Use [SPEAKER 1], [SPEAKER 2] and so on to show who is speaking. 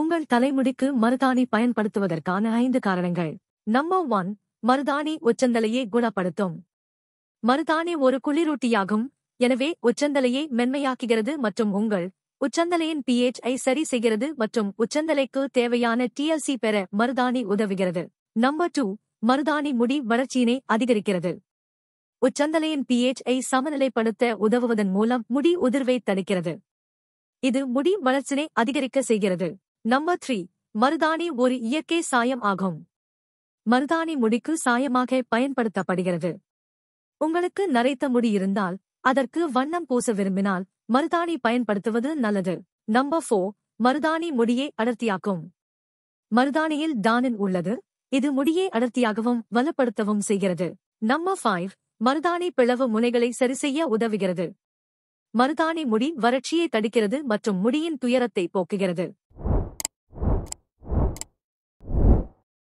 [SPEAKER 1] உங்கள் தலைமுடிக்கு மருதாணி பயன்படுத்துவதற்கான ஐந்து காரணங்கள் நம்பர் ஒன் மருதாணி உச்சந்தலையை குணப்படுத்தும் மருதாணி ஒரு குளிரூட்டியாகும் எனவே உச்சந்தலையை மென்மையாக்குகிறது மற்றும் உங்கள் உச்சந்தலையின் பிஹெச் ஐ சரி செய்கிறது மற்றும் உச்சந்தலைக்கு தேவையான டிஎல்சி பெற மருதாணி உதவுகிறது நம்பர் டூ மருதாணி முடி வளர்ச்சியினை அதிகரிக்கிறது உச்சந்தலையின் பிஹெச் ஐ சமநிலைப்படுத்த உதவுவதன் மூலம் முடி உதிர்வை தடுக்கிறது இது முடி வளர்ச்சினை அதிகரிக்க செய்கிறது நம்பர் த்ரீ மருதாணி ஒரு இயற்கை சாயம் ஆகும் மருதாணி முடிக்கு சாயமாக பயன்படுத்தப்படுகிறது உங்களுக்கு நரைத்த முடி இருந்தால் அதற்கு வண்ணம் பூச விரும்பினால் மருதாணி பயன்படுத்துவது நல்லது நம்பர் ஃபோர் மருதாணி முடியை அடர்த்தியாக்கும் மருதாணியில் டானின் உள்ளது இது முடியை அடர்த்தியாகவும் வலுப்படுத்தவும் செய்கிறது நம்பர் ஃபைவ் மருதாணி பிளவு முனைகளை சரிசெய்ய உதவுகிறது மருதாணி முடி வறட்சியை தடுக்கிறது மற்றும் முடியின் துயரத்தை போக்குகிறது